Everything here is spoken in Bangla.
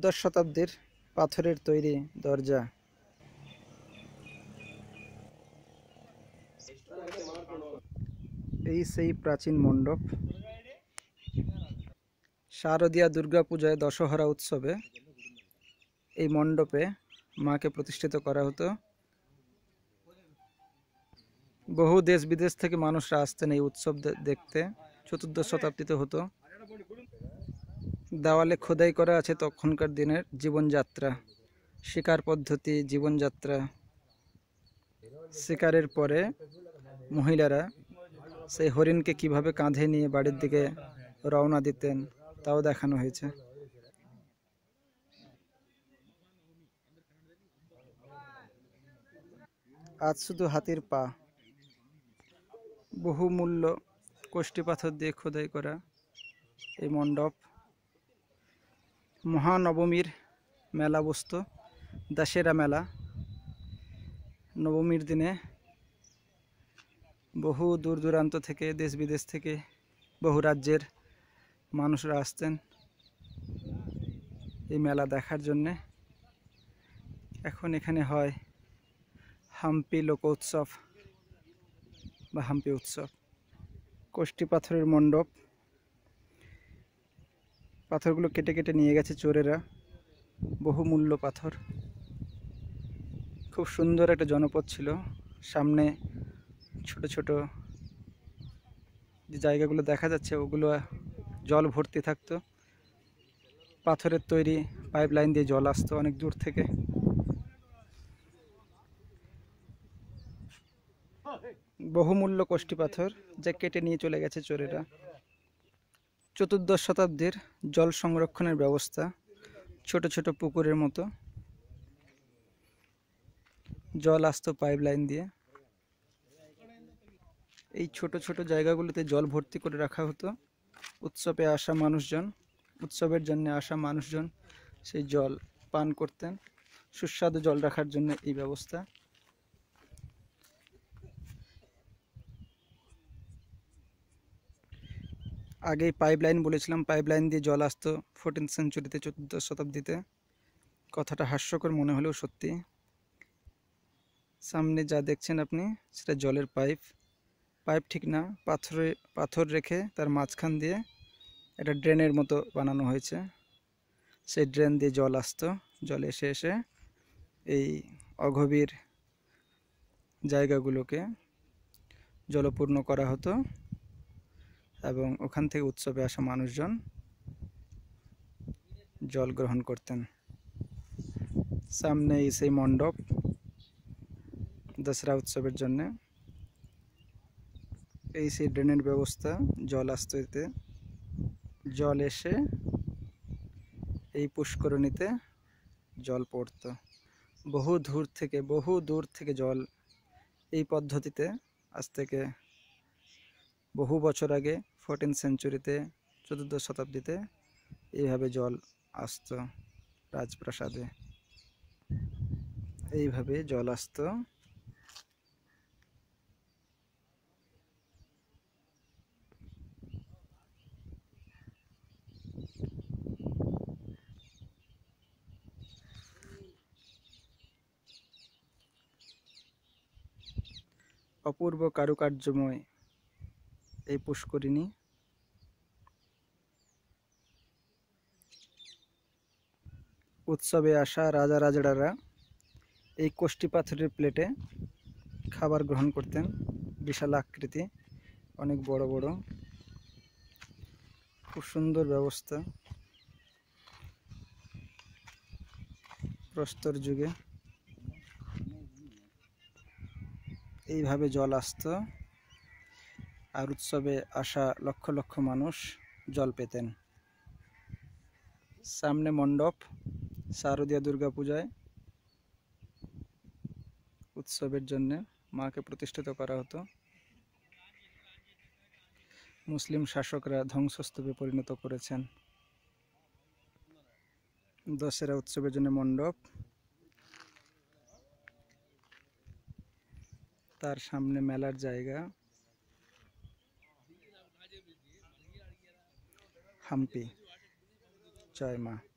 চৌদ্দশ শতাব্দীর পাথরের তৈরি দরজা এই সেই প্রাচীন মণ্ডপ শারদীয়া দুর্গাপূজায় দশহরা উৎসবে এই মণ্ডপে মাকে প্রতিষ্ঠিত করা হতো বহু দেশ বিদেশ থেকে মানুষরা আসতেন এই উৎসব দেখতে চতুর্দশ শতাব্দীতে হতো দেওয়ালে খোদাই করা আছে তখনকার দিনের জীবনযাত্রা শিকার পদ্ধতি জীবনযাত্রা শিকারের পরে মহিলারা সেই হরিণকে কিভাবে কাঁধে নিয়ে বাড়ির দিকে রওনা দিতেন তাও দেখানো হয়েছে আজ শুধু হাতির পা বহুমূল্য কোষ্ঠী পাথর দিয়ে খোদাই করা এই মণ্ডপ মহানবমীর মেলা বস্তু দশেরা মেলা নবমীর দিনে বহু দূর দূরান্ত থেকে দেশ বিদেশ থেকে বহু রাজ্যের মানুষরা আসতেন এই মেলা দেখার জন্যে এখন এখানে হয় হাম্পি লোক উৎসব বা হাম্পি উৎসব কোষ্টি পাথরের মণ্ডপ পাথরগুলো কেটে কেটে নিয়ে গেছে চোরেরা বহুমূল্য পাথর খুব সুন্দর একটা জনপদ ছিল সামনে ছোট ছোট যে জায়গাগুলো দেখা যাচ্ছে ওগুলো জল ভর্তি থাকতো পাথরের তৈরি পাইপ লাইন দিয়ে জল আসতো অনেক দূর থেকে বহুমূল্য কষ্টি পাথর যা কেটে নিয়ে চলে গেছে চোরেরা চতুর্দশ শতাব্দীর জল সংরক্ষণের ব্যবস্থা ছোট ছোট পুকুরের মতো জল আসতো লাইন দিয়ে এই ছোট ছোট জায়গাগুলোতে জল ভর্তি করে রাখা হতো উৎসবে আসা মানুষজন উৎসবের জন্য আসা মানুষজন সেই জল পান করতেন সুস্বাদু জল রাখার জন্য এই ব্যবস্থা আগেই পাইপ লাইন বলেছিলাম পাইপ লাইন দিয়ে জল আসতো ফোরটিন সেঞ্চুরিতে চতুর্দশ শতাব্দীতে কথাটা হাস্যকর মনে হলেও সত্যি সামনে যা দেখছেন আপনি সেটা জলের পাইপ পাইপ ঠিক না পাথরে পাথর রেখে তার মাঝখান দিয়ে একটা ড্রেনের মতো বানানো হয়েছে সেই ড্রেন দিয়ে জল আসতো জল এসে এসে এই অগভীর জায়গাগুলোকে জলপূর্ণ করা হতো এবং ওখান থেকে উৎসবে আসা মানুষজন জল গ্রহণ করতেন সামনেই সেই মণ্ডপ দশরা উৎসবের জন্যে এই সেই ড্রেনের ব্যবস্থা জল আসতে জল এসে এই পুষ্করণীতে জল পড়ত বহু দূর থেকে বহু দূর থেকে জল এই পদ্ধতিতে আজ থেকে বহু বছর আগে ফোরটিন সেঞ্চুরিতে চতুর্দশ শতাব্দীতে এইভাবে জল আসত রাজপ্রাসাদে এইভাবে জল আসত অপূর্ব কারুকার্যময় এই পুষ্করিণী উৎসবে আসা রাজা রাজড়ারা এই কোষ্টি পাথরের প্লেটে খাবার গ্রহণ করতেন বিশাল আকৃতি অনেক বড় বড় খুব সুন্দর ব্যবস্থা প্রস্তর যুগে এইভাবে জল আসত আর উৎসবে আসা লক্ষ লক্ষ মানুষ জল পেতেন সামনে মণ্ডপ শারদীয়া দুর্গাপূজায় উৎসবের জন্য মাকে প্রতিষ্ঠিত করা হতো মুসলিম শাসকরা ধ্বংসস্তূপে পরিণত করেছেন দশেরা উৎসবের জন্য মণ্ডপ তার সামনে মেলার জায়গা হাম্পি জয় মা